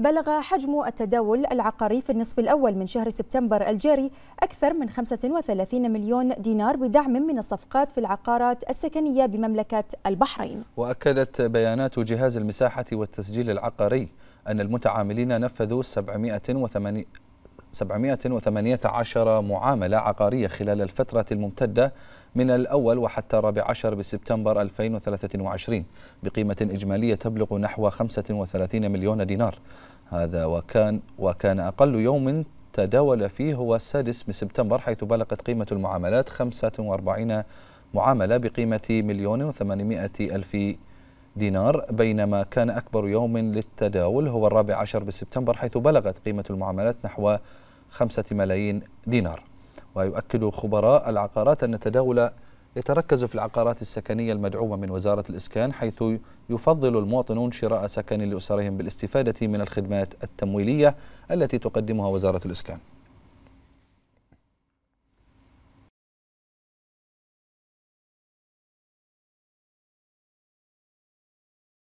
بلغ حجم التداول العقاري في النصف الأول من شهر سبتمبر الجاري أكثر من 35 مليون دينار بدعم من الصفقات في العقارات السكنية بمملكة البحرين وأكدت بيانات جهاز المساحة والتسجيل العقاري أن المتعاملين نفذوا 780 718 معاملة عقارية خلال الفترة الممتدة من الأول وحتى الرابع عشر بسبتمبر 2023 بقيمة إجمالية تبلغ نحو 35 مليون دينار هذا وكان وكان أقل يوم تداول فيه هو السادس من سبتمبر حيث بلغت قيمة المعاملات 45 معاملة بقيمة مليون و800 ألف دينار بينما كان أكبر يوم للتداول هو الرابع عشر بسبتمبر حيث بلغت قيمة المعاملات نحو خمسة ملايين دينار ويؤكد خبراء العقارات أن التداول يتركز في العقارات السكنية المدعومة من وزارة الإسكان حيث يفضل المواطنون شراء سكن لأسرهم بالاستفادة من الخدمات التمويلية التي تقدمها وزارة الإسكان